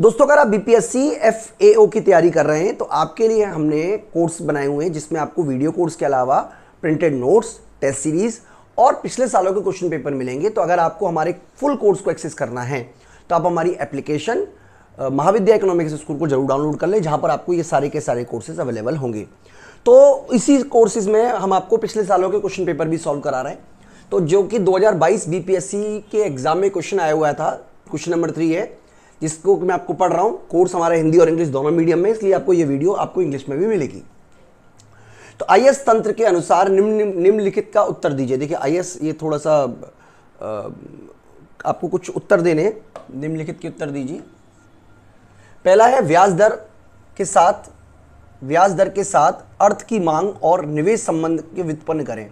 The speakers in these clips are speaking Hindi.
दोस्तों अगर आप बीपीएससी एफएओ की तैयारी कर रहे हैं तो आपके लिए हमने कोर्स बनाए हुए हैं जिसमें आपको वीडियो कोर्स के अलावा प्रिंटेड नोट्स टेस्ट सीरीज और पिछले सालों के क्वेश्चन पेपर मिलेंगे तो अगर आपको हमारे फुल कोर्स को एक्सेस करना है तो आप हमारी एप्लीकेशन महाविद्या इकोनॉमिक्स स्कूल को जरूर डाउनलोड कर लें जहाँ पर आपको ये सारे के सारे कोर्सेज अवेलेबल होंगे तो इसी कोर्सेज में हम आपको पिछले सालों के क्वेश्चन पेपर भी सॉल्व करा रहे हैं तो जो कि 2022 बीपीएससी के एग्ज़ाम में क्वेश्चन आया हुआ था क्वेश्चन नंबर थ्री है जिसको मैं आपको पढ़ रहा हूँ कोर्स हमारा हिंदी और इंग्लिश दोनों मीडियम में इसलिए आपको ये वीडियो आपको इंग्लिश में भी मिलेगी तो आई तंत्र के अनुसार निम्न निम्नलिखित का उत्तर दीजिए देखिए आई ये थोड़ा सा आपको कुछ उत्तर देने निम्नलिखित के उत्तर दीजिए पहला है ब्याज दर के साथ ब्याज दर के साथ अर्थ की मांग और निवेश संबंध के व्युत्पन्न करें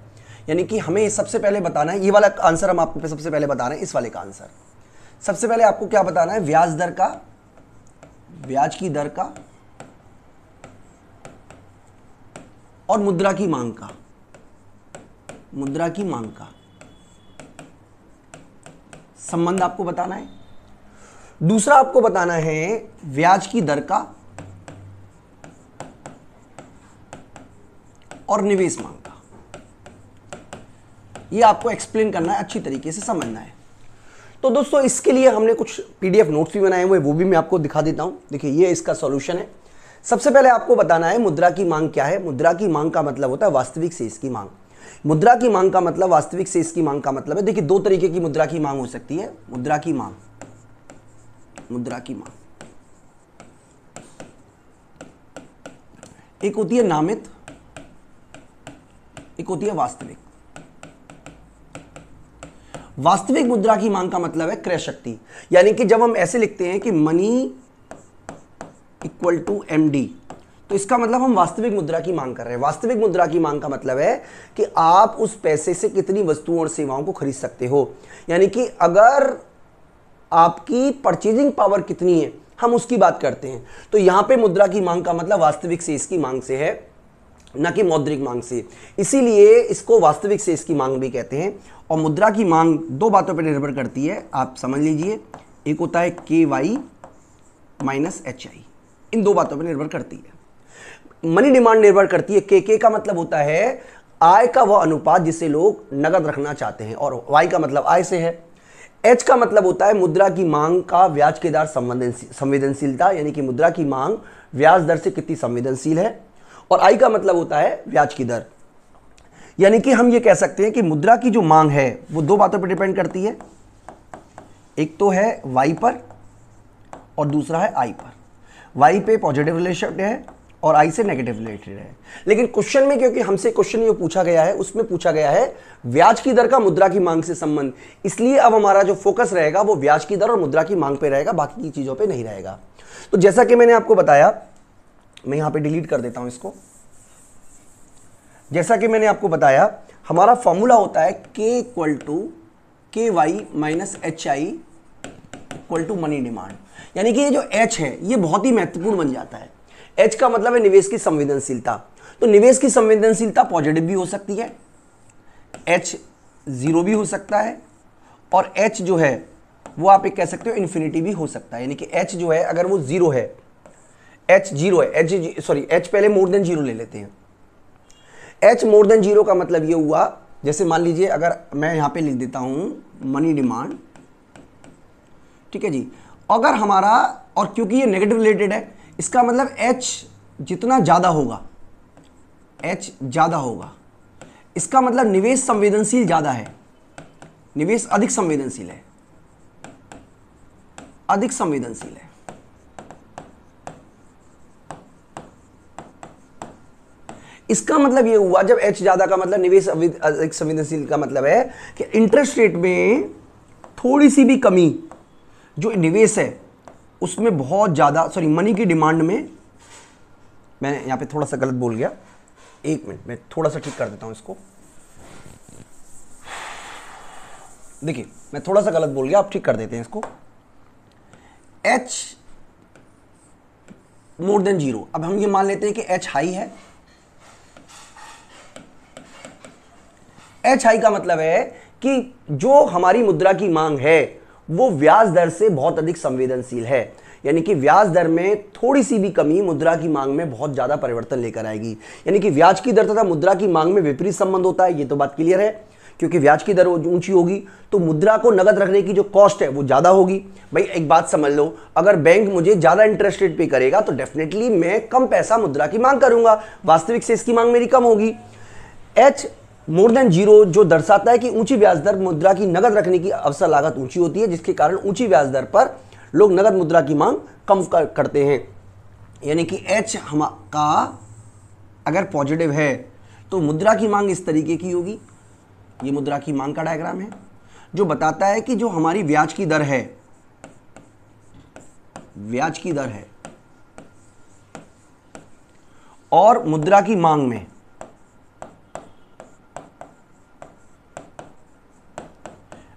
यानी कि हमें सबसे पहले बताना है ये वाला आंसर हम आपको सबसे पहले बता रहे हैं इस वाले का आंसर सबसे पहले आपको क्या बताना है ब्याज दर का ब्याज की दर का और मुद्रा की मांग का मुद्रा की मांग का संबंध आपको बताना है दूसरा आपको बताना है ब्याज की दर का और निवेश मांग का ये आपको एक्सप्लेन करना है अच्छी तरीके से समझना है तो दोस्तों इसके लिए हमने कुछ पीडीएफ नोट्स भी बनाए हुए वो भी मैं आपको दिखा देता हूं देखिए ये इसका सॉल्यूशन है सबसे पहले आपको बताना है मुद्रा की मांग क्या है मुद्रा की मांग का मतलब होता है वास्तविक शेष की मांग मुद्रा की मांग का मतलब वास्तविक शेष की मांग का मतलब है देखिए दो तरीके की मुद्रा की मांग हो सकती है मुद्रा की मांग मुद्रा की मांग एक होती है नामित एक होती है वास्तविक वास्तविक मुद्रा की मांग का मतलब है क्रय शक्ति यानी कि जब हम ऐसे लिखते हैं कि मनी इक्वल टू एम तो इसका मतलब हम वास्तविक मुद्रा की मांग कर रहे हैं वास्तविक मुद्रा की मांग का मतलब है कि आप उस पैसे से कितनी वस्तुओं और सेवाओं को खरीद सकते हो यानी कि अगर आपकी परचेजिंग पावर कितनी है हम उसकी बात करते हैं तो यहां पे मुद्रा की मांग का मतलब वास्तविक से इसकी मांग से है न कि मौद्रिक मांग से इसीलिए इसको वास्तविक से इसकी मांग भी कहते हैं और मुद्रा की मांग दो बातों पर निर्भर करती है आप समझ लीजिए एक होता है K Y minus H I इन दो बातों पर निर्भर करती है मनी डिमांड निर्भर करती है के के का मतलब होता है आय का वह अनुपात जिसे लोग नगद रखना चाहते हैं और वाई का मतलब आय से है एच का मतलब होता है मुद्रा की मांग का ब्याज के दर संवेदनशीलता यानी कि मुद्रा की मांग ब्याज दर से कितनी संवेदनशील है और आई का मतलब होता है ब्याज की दर यानी कि हम ये कह सकते हैं कि मुद्रा की जो मांग है वो दो बातों पर डिपेंड करती है एक तो है वाई पर और दूसरा है आई पर वाई पे पॉजिटिव रिलेशन है और आई से नेगेटिव रिलेटेड है लेकिन क्वेश्चन में क्योंकि हमसे क्वेश्चन ये पूछा गया है उसमें पूछा गया है ब्याज की दर का मुद्रा की मांग से संबंध इसलिए अब हमारा जो फोकस रहेगा वो ब्याज की दर और मुद्रा की मांग पे रहेगा बाकी की चीज़ों पे नहीं रहेगा तो जैसा कि मैंने आपको बताया मैं यहां पे डिलीट कर देता हूं इसको जैसा कि मैंने आपको बताया हमारा फॉर्मूला होता है K equal to K Y minus H I equal to money demand यानी कि ये जो एच है ये बहुत ही महत्वपूर्ण बन जाता है एच का मतलब है निवेश की संवेदनशीलता तो निवेश की संवेदनशीलता पॉजिटिव भी हो सकती है एच जीरो भी हो सकता है और एच जो है वो आप एक कह सकते हो इन्फिनिटी भी हो सकता है यानी कि एच जो है अगर वो जीरो है एच जीरो है एच सॉरी एच पहले मोर देन जीरो ले लेते हैं एच मोर देन जीरो का मतलब ये हुआ जैसे मान लीजिए अगर मैं यहाँ पे लिख देता हूँ मनी डिमांड ठीक है जी अगर हमारा और क्योंकि ये नेगेटिव रिलेटेड है इसका मतलब एच जितना ज़्यादा होगा एच ज़्यादा होगा इसका मतलब निवेश संवेदनशील ज़्यादा है निवेश अधिक संवेदनशील है अधिक संवेदनशील है इसका मतलब ये हुआ जब एच ज़्यादा का मतलब निवेश अधिक संवेदनशील का मतलब है कि इंटरेस्ट रेट में थोड़ी सी भी कमी जो निवेश है उसमें बहुत ज़्यादा सॉरी मनी की डिमांड में मैं यहां पे थोड़ा सा गलत बोल गया एक मिनट मैं थोड़ा सा ठीक कर देता हूं इसको देखिए मैं थोड़ा सा गलत बोल गया आप ठीक कर देते हैं इसको एच मोर देन जीरो अब हम ये मान लेते हैं कि एच हाई है एच आई का मतलब है कि जो हमारी मुद्रा की मांग है वो ब्याज दर से बहुत अधिक संवेदनशील है यानी कि ब्याज दर में थोड़ी सी भी कमी मुद्रा की मांग में बहुत ज़्यादा परिवर्तन लेकर आएगी यानी कि ब्याज की दर तथा मुद्रा की मांग में विपरीत संबंध होता है ये तो बात क्लियर है क्योंकि ब्याज की दर ऊंची होगी तो मुद्रा को नगद रखने की जो कॉस्ट है वो ज़्यादा होगी भाई एक बात समझ लो अगर बैंक मुझे ज़्यादा इंटरेस्ट रेट पे करेगा तो डेफिनेटली मैं कम पैसा मुद्रा की मांग करूंगा वास्तविक से इसकी मांग मेरी कम होगी एच मोर देन जीरो जो दर्शाता है कि ऊंची ब्याज दर मुद्रा की नगद रखने की अवसर लागत ऊंची होती है जिसके कारण ऊंची ब्याज दर पर लोग नगद मुद्रा की मांग कम कर, करते हैं यानी कि एच हम का अगर पॉजिटिव है तो मुद्रा की मांग इस तरीके की होगी ये मुद्रा की मांग का डायग्राम है जो बताता है कि जो हमारी ब्याज की दर है ब्याज की दर है और मुद्रा की मांग में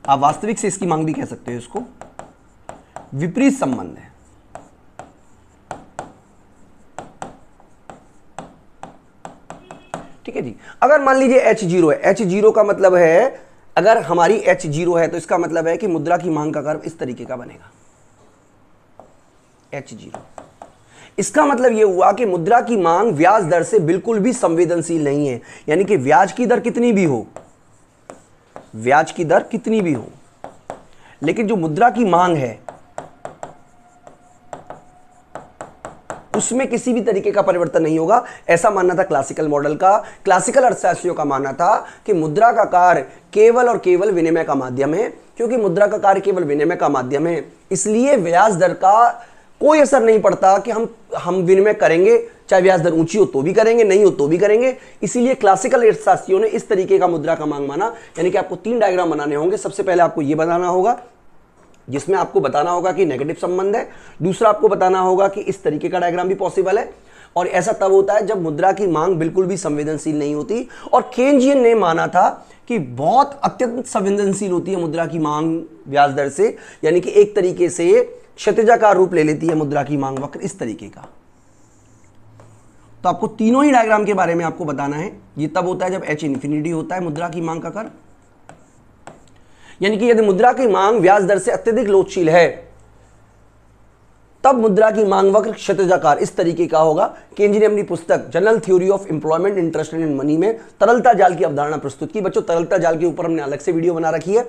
आप वास्तविक से इसकी मांग भी कह सकते हो इसको विपरीत संबंध है ठीक है जी अगर मान लीजिए एच जीरो है एच जीरो का मतलब है अगर हमारी एच जीरो है तो इसका मतलब है कि मुद्रा की मांग का कर्व इस तरीके का बनेगा एच जीरो इसका मतलब यह हुआ कि मुद्रा की मांग ब्याज दर से बिल्कुल भी संवेदनशील नहीं है यानी कि ब्याज की दर कितनी भी हो ब्याज की दर कितनी भी हो लेकिन जो मुद्रा की मांग है उसमें किसी भी तरीके का परिवर्तन नहीं होगा ऐसा मानना था क्लासिकल मॉडल का क्लासिकल अर्थशास्त्रियों का मानना था कि मुद्रा का कार्य केवल और केवल विनिमय का माध्यम है क्योंकि मुद्रा का कार्य केवल विनिमय का माध्यम है इसलिए ब्याज दर का कोई असर नहीं पड़ता कि हम हम विनिमय करेंगे चाहे ब्याज दर ऊंची हो तो भी करेंगे नहीं हो तो भी करेंगे इसीलिए क्लासिकल अर्थशास्त्रियों ने इस तरीके का मुद्रा का मांग माना यानी कि आपको तीन डायग्राम बनाने होंगे सबसे पहले आपको ये बनाना होगा जिसमें आपको बताना होगा कि नेगेटिव संबंध है दूसरा आपको बताना होगा कि इस तरीके का डायग्राम भी पॉसिबल है और ऐसा तब होता है जब मुद्रा की मांग बिल्कुल भी संवेदनशील नहीं होती और केंजियन ने माना था कि बहुत अत्यंत संवेदनशील होती है मुद्रा की मांग ब्याज दर से यानी कि एक तरीके से क्षतिजा का रूप ले लेती है मुद्रा की मांग वक्र इस तरीके का तो आपको तीनों ही डायग्राम के बारे में आपको बताना है ये तब होता है जब एच इन्फिनिटी होता है मुद्रा की मांग का कर यानी कि यदि मुद्रा की मांग ब्याज दर से अत्यधिक लोचशील है तब मुद्रा की मांग वक्र क्षतिजाकार इस तरीके का होगा केंद्रीय ने अपनी पुस्तक general theory of employment interest and money में तरलता जाल की अवधारणा प्रस्तुत की बच्चों तरलता जाल के ऊपर हमने अलग से वीडियो बना रखी है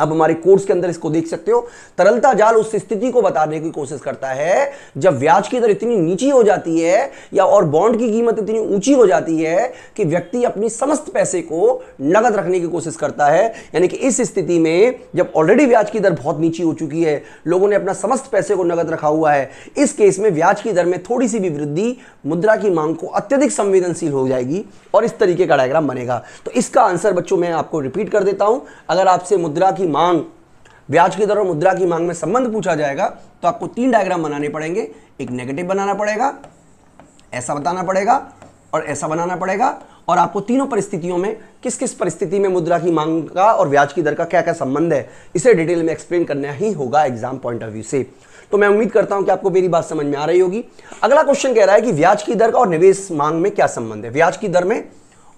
अब हमारे कोर्स के अंदर इसको देख सकते हो तरलता जाल उस स्थिति को बताने की कोशिश करता है जब ब्याज की दर इतनी नीची हो जाती है या और बॉन्ड की कीमत इतनी ऊंची हो जाती है कि व्यक्ति अपनी समस्त पैसे को नगद रखने की कोशिश करता है यानी कि इस स्थिति में जब ऑलरेडी ब्याज की दर बहुत नीची हो चुकी है लोगों ने अपना समस्त पैसे को नगद रखा हुआ है इस केस में ब्याज की दर में थोड़ी सी भी वृद्धि मुद्रा की मांग को अत्यधिक संवेदनशील हो जाएगी और इस तरीके का डायग्राम बनेगा तो इसका आंसर बच्चों में आपको रिपीट कर देता हूं अगर आपसे मुद्रा की की मांग ब्याज की दर और मुद्रा की मांग में संबंध पूछा जाएगा तो आपको तीन डायग्राम बनाने पड़ेंगे एक नेगेटिव बनाना पड़ेगा ऐसा बताना पड़ेगा और ऐसा बनाना पड़ेगा और आपको तीनों परिस्थितियों में किस किस परिस्थिति में मुद्रा की मांग का और ब्याज की दर का क्या क्या संबंध है इसे डिटेल में एक्सप्लेन करना ही होगा एग्जाम पॉइंट ऑफ व्यू से तो मैं उम्मीद करता हूं कि आपको मेरी बात समझ में आ रही होगी अगला क्वेश्चन कह रहा है कि ब्याज की दर का और निवेश मांग में क्या संबंध है ब्याज की दर में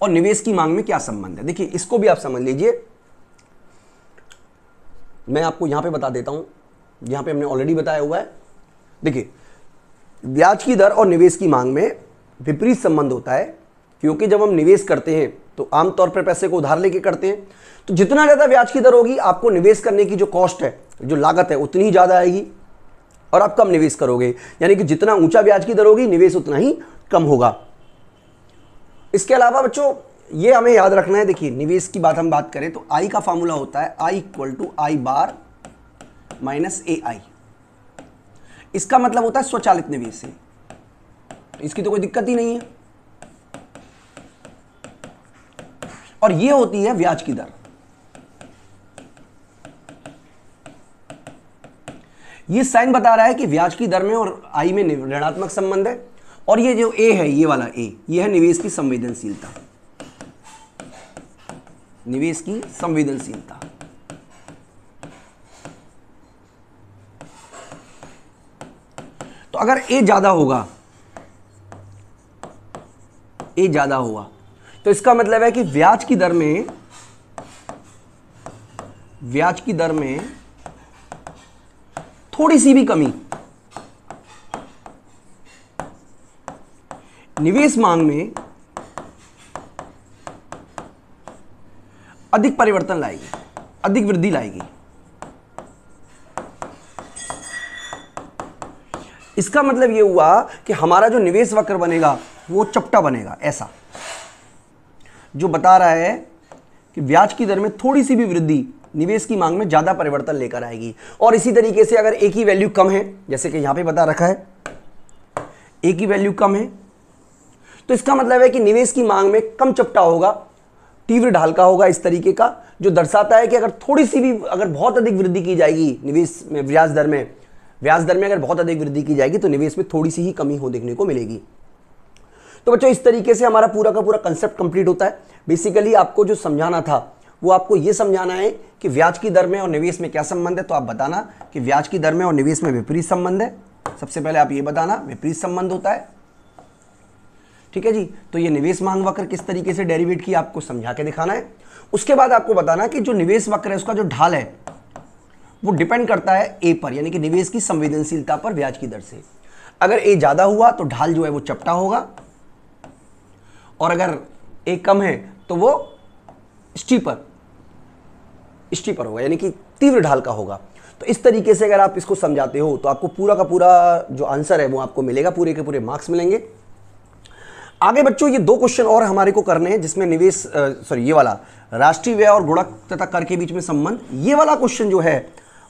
और निवेश की मांग में क्या संबंध है देखिए इसको भी आप समझ लीजिए मैं आपको यहां पे बता देता हूं यहां पे हमने ऑलरेडी बताया हुआ है देखिए ब्याज की दर और निवेश की मांग में विपरीत संबंध होता है क्योंकि जब हम निवेश करते हैं तो आमतौर पर पैसे को उधार लेके करते हैं तो जितना ज़्यादा ब्याज की दर होगी आपको निवेश करने की जो कॉस्ट है जो लागत है उतनी ही ज़्यादा आएगी और आप कम निवेश करोगे यानी कि जितना ऊंचा ब्याज की दर होगी निवेश उतना ही कम होगा इसके अलावा बच्चों ये हमें याद रखना है देखिए निवेश की बात हम बात करें तो आई का फॉर्मूला होता है I equal to I bar minus A I इसका मतलब होता है स्वचालित निवेश है इसकी तो कोई दिक्कत ही नहीं है और ये होती है ब्याज की दर ये साइन बता रहा है कि ब्याज की दर में और आई में ऋणात्मक संबंध है और ये जो ए है ये वाला ए ये है निवेश की संवेदनशीलता निवेश की संवेदनशीलता तो अगर ए ज्यादा होगा ए ज्यादा होगा तो इसका मतलब है कि ब्याज की दर में ब्याज की दर में थोड़ी सी भी कमी निवेश मांग में अधिक परिवर्तन लाएगी अधिक वृद्धि लाएगी इसका मतलब यह हुआ कि हमारा जो निवेश वक्र बनेगा वो चपटा बनेगा ऐसा जो बता रहा है कि ब्याज की दर में थोड़ी सी भी वृद्धि निवेश की मांग में ज़्यादा परिवर्तन लेकर आएगी और इसी तरीके से अगर एक ही वैल्यू कम है जैसे कि यहां पे बता रखा है एक ही वैल्यू कम है तो इसका मतलब है कि निवेश की मांग में कम चपटा होगा तीव्र ढालका होगा इस तरीके का जो दर्शाता है कि अगर थोड़ी सी भी अगर बहुत अधिक वृद्धि की जाएगी निवेश में ब्याज दर में ब्याज दर में अगर बहुत अधिक वृद्धि की जाएगी तो निवेश में थोड़ी सी ही कमी हो देखने को मिलेगी तो बच्चों इस तरीके से हमारा पूरा का पूरा कंसेप्ट कंप्लीट होता है बेसिकली आपको जो समझाना था वो आपको ये समझाना है कि ब्याज की दर में और निवेश में क्या संबंध है तो आप बताना कि ब्याज की दर में और निवेश में विपरीत संबंध है सबसे पहले आप ये बताना विपरीत संबंध होता है ठीक है जी तो ये निवेश मांग वक्र किस तरीके से डेरिवेट की आपको समझा के दिखाना है उसके बाद आपको बताना कि जो निवेश वक्र है उसका जो ढाल है वो डिपेंड करता है ए पर यानी कि निवेश की संवेदनशीलता पर ब्याज की दर से अगर ए ज़्यादा हुआ तो ढाल जो है वो चपटा होगा और अगर ए कम है तो वो स्टीपर स्टीपर होगा यानी कि तीव्र ढाल का होगा तो इस तरीके से अगर आप इसको समझाते हो तो आपको पूरा का पूरा जो आंसर है वो आपको मिलेगा पूरे के पूरे मार्क्स मिलेंगे आगे बच्चों ये दो क्वेश्चन और हमारे को करने हैं जिसमें निवेश सॉरी ये वाला राष्ट्रीय व्यय और गुणक तथा कर के बीच में संबंध ये वाला क्वेश्चन जो है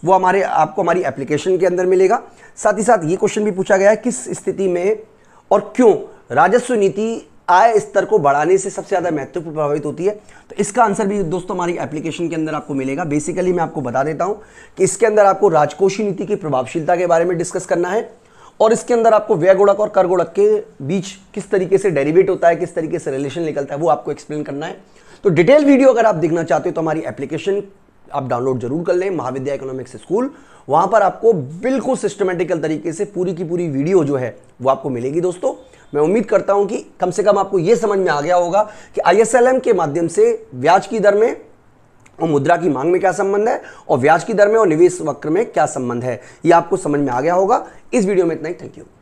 वो हमारे आपको हमारी एप्लीकेशन के अंदर मिलेगा साथ ही साथ ये क्वेश्चन भी पूछा गया है किस स्थिति में और क्यों राजस्व नीति आय स्तर को बढ़ाने से सबसे ज़्यादा महत्वपूर्ण प्रभावित होती है तो इसका आंसर भी दोस्तों हमारी एप्लीकेशन के अंदर आपको मिलेगा बेसिकली मैं आपको बता देता हूं कि इसके अंदर आपको राजकोषीय नीति की प्रभावशीलता के बारे में डिस्कस करना है और इसके अंदर आपको व्यय गुणक और कर गुणक के बीच किस तरीके से डेरिवेट होता है किस तरीके से रिलेशन निकलता है वो आपको एक्सप्लेन करना है तो डिटेल वीडियो अगर आप देखना चाहते हो तो हमारी एप्लीकेशन आप डाउनलोड जरूर कर लें महाविद्या इकोनॉमिक्स स्कूल वहां पर आपको बिल्कुल सिस्टमेटिकल तरीके से पूरी की पूरी वीडियो जो है वो आपको मिलेगी दोस्तों मैं उम्मीद करता हूं कि कम से कम आपको यह समझ में आ गया होगा कि आईएसएलएम के माध्यम से ब्याज की दर में और मुद्रा की मांग में क्या संबंध है और ब्याज की दर में और निवेश वक्र में क्या संबंध है यह आपको समझ में आ गया होगा इस वीडियो में इतना ही थैंक यू